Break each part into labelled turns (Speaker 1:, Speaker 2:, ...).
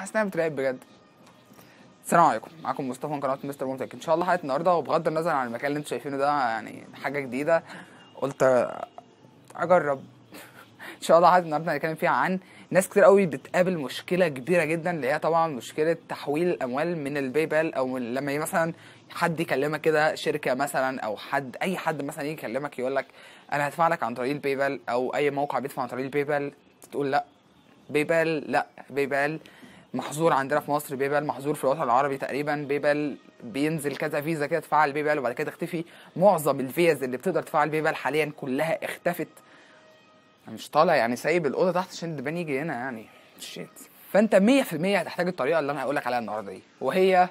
Speaker 1: حاسس انها بتراقب بجد السلام عليكم معاكم مصطفى من قناه مستر ممتك ان شاء الله حلقه النهارده وبغض النظر عن المكان اللي انتم شايفينه ده يعني حاجه جديده قلت اجرب ان شاء الله حلقه النهارده هنتكلم فيها عن ناس كتير قوي بتقابل مشكله كبيره جدا اللي هي طبعا مشكله تحويل الاموال من الباي بال او لما مثلا حد يكلمك كده شركه مثلا او حد اي حد مثلا يجي يكلمك يقول لك انا هدفع لك عن طريق الباي بال او اي موقع بيدفع عن طريق الباي بال تقول لا باي بال لا باي بال محظور عندنا في مصر بيبل محظور في الوطن العربي تقريبا بيبل بينزل كذا فيزا كده تفعل بيبل وبعد كده تختفي معظم الفيز اللي بتقدر تفعل بيبل حاليا كلها اختفت انا مش طالع يعني سايب الاوضه تحت عشان الدبان يجي هنا يعني شيت فانت 100% هتحتاج الطريقه اللي انا هقول لك عليها النهارده دي وهي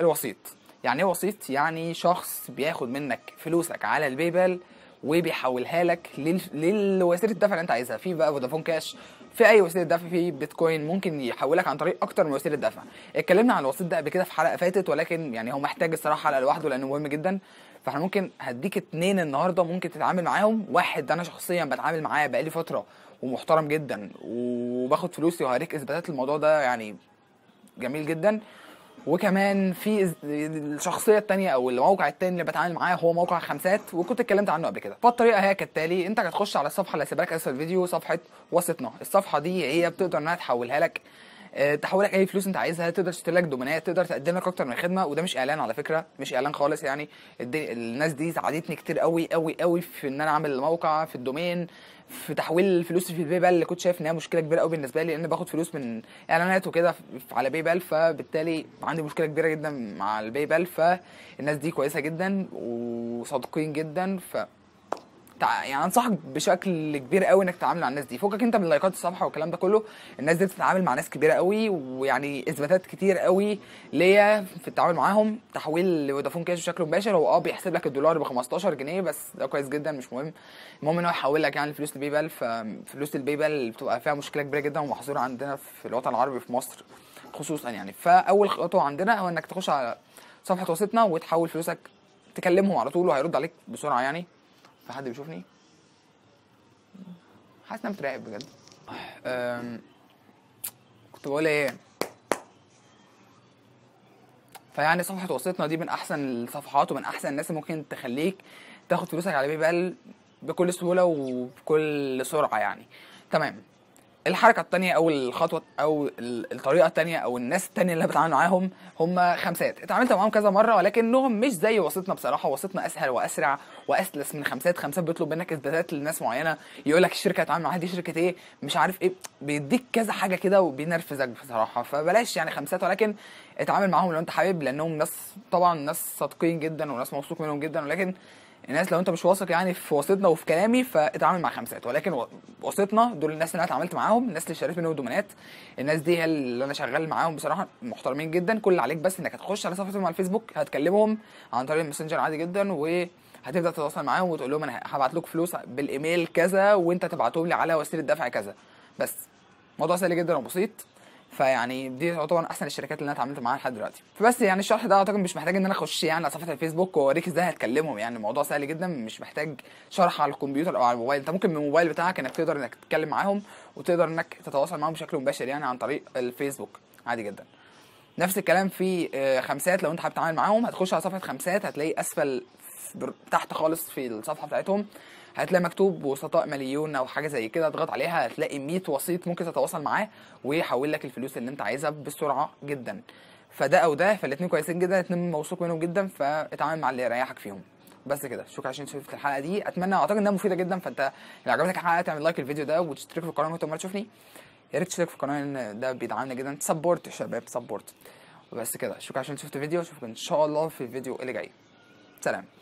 Speaker 1: الوسيط يعني ايه وسيط يعني شخص بياخد منك فلوسك على البيبل وبيحولها لك للوسيله الدفع اللي انت عايزها في بقى فودافون كاش في اي وسيله دفع في بيتكوين ممكن يحولك عن طريق اكتر من وسيله دفع اتكلمنا عن الوسيط ده قبل كده في حلقه فاتت ولكن يعني هو محتاج الصراحه حلقه لوحده لانه مهم جدا فاحنا ممكن هديك اتنين النهارده ممكن تتعامل معاهم واحد انا شخصيا بتعامل معاه بقالي فتره ومحترم جدا وباخد فلوسي وهوريك اثباتات الموضوع ده يعني جميل جدا وكمان في الشخصيه الثانيه او الموقع الثاني اللي بتعامل معاه هو موقع خمسات وكنت اتكلمت عنه قبل كده فالطريقه هي كالتالي انت هتخش على الصفحه اللي هسيبها لك اسفل الفيديو صفحه وسطنا الصفحه دي هي بتقدر انها تحولها لك آه، تحول لك اي فلوس انت عايزها تقدر تشتري لك دومينات تقدر تقدم لك اكتر من خدمه وده مش اعلان على فكره مش اعلان خالص يعني الناس دي ساعدتني كتير قوي قوي قوي في ان انا اعمل الموقع في الدومين في تحويل الفلوس في بال اللي كنت شايف ان هي مشكله كبيره قوي بالنسبه لي لان باخد فلوس من اعلانات وكده على بال فبالتالي عندي مشكله كبيره جدا مع بال فالناس دي كويسه جدا وصادقين جدا ف يعني انصحك بشكل كبير قوي انك تتعامل مع الناس دي فوقك انت من لايكات الصفحه والكلام ده كله الناس دي بتتعامل مع ناس كبيره قوي ويعني اثباتات كتير قوي ليا في التعامل معاهم تحويل لودافون كاش بشكل مباشر هو اه بيحسب لك الدولار ب 15 جنيه بس ده كويس جدا مش مهم المهم ان هو يحول لك يعني فلوس الباي بال ففلوس الباي بال بتبقى فيها مشكله كبيره جدا ومحظوره عندنا في الوطن العربي في مصر خصوصا يعني فاول خطوه عندنا هو انك تخش على صفحه وسطنا وتحول فلوسك تكلمهم على طول وهيرد عليك بسرعه يعني في حد بيشوفني حاسس اني متراقب بجد كنت بقول ايه فيعني صفحة وسطنا دي من أحسن الصفحات ومن أحسن الناس اللي ممكن تخليك تاخد فلوسك على بيبال بكل سهولة وبكل سرعة يعني تمام الحركه التانية او الخطوه او الطريقه التانية او الناس التانية اللي بتعامل معاهم هم خمسات اتعاملت معاهم كذا مره ولكنهم مش زي وسطنا بصراحه وسطنا اسهل واسرع واسلس من خمسات خمسات بيطلب منك اثباتات لناس معينه يقول لك الشركه هتعامل معاها دي شركه ايه مش عارف ايه بيديك كذا حاجه كده وبينرفزك بصراحه فبلاش يعني خمسات ولكن اتعامل معاهم لو انت حابب لانهم ناس طبعا ناس صادقين جدا وناس موثوق منهم جدا ولكن الناس لو انت مش واثق يعني في وسطنا وفي كلامي فاتعامل مع خمسات ولكن وسطنا دول الناس اللي انا اتعاملت معاهم الناس اللي اشتريت منهم دومينات الناس دي هي اللي انا شغال معاهم بصراحه محترمين جدا كل اللي عليك بس انك هتخش على صفحتهم على الفيسبوك هتكلمهم عن طريق الماسنجر عادي جدا وهتبدا تتواصل معاهم وتقول لهم انا هبعت لك فلوس بالايميل كذا وانت تبعتهم لي على وسيله دفع كذا بس موضوع سهل جدا وبسيط فيعني دي تعتبر احسن الشركات اللي انا اتعاملت معاها لحد دلوقتي فبس يعني الشرح ده اعتقد مش محتاج ان انا اخش يعني على صفحه الفيسبوك واوريك ازاي هتكلمهم يعني الموضوع سهل جدا مش محتاج شرح على الكمبيوتر او على الموبايل انت ممكن من الموبايل بتاعك انك تقدر انك تتكلم معاهم وتقدر انك تتواصل معاهم بشكل مباشر يعني عن طريق الفيسبوك عادي جدا نفس الكلام في آه، خمسات لو انت حابب تتعامل معاهم هتخش على صفحه خمسات هتلاقي اسفل تحت خالص في الصفحه بتاعتهم هتلاقي مكتوب وسطاء مليون او حاجه زي كده اضغط عليها هتلاقي 100 وسيط ممكن تتواصل معاه ويحول لك الفلوس اللي انت عايزها بسرعه جدا فده او ده فالاثنين كويسين جدا الاثنين موثوق منهم جدا فاتعامل مع اللي يريحك فيهم بس كده شكرا عشان شفت الحلقه دي اتمنى اعتقد انها مفيده جدا فانت لو عجبتك الحلقه تعمل لايك للفيديو ده وتشترك في القناه وانت تشوفني يا ريت تشترك في القناه لان ده بيدعمنا جدا سبورت يا شباب سبورت وبس كده شكرا عشان شفت الفيديو اشوفك ان شاء الله في الفيديو اللي جاي سلام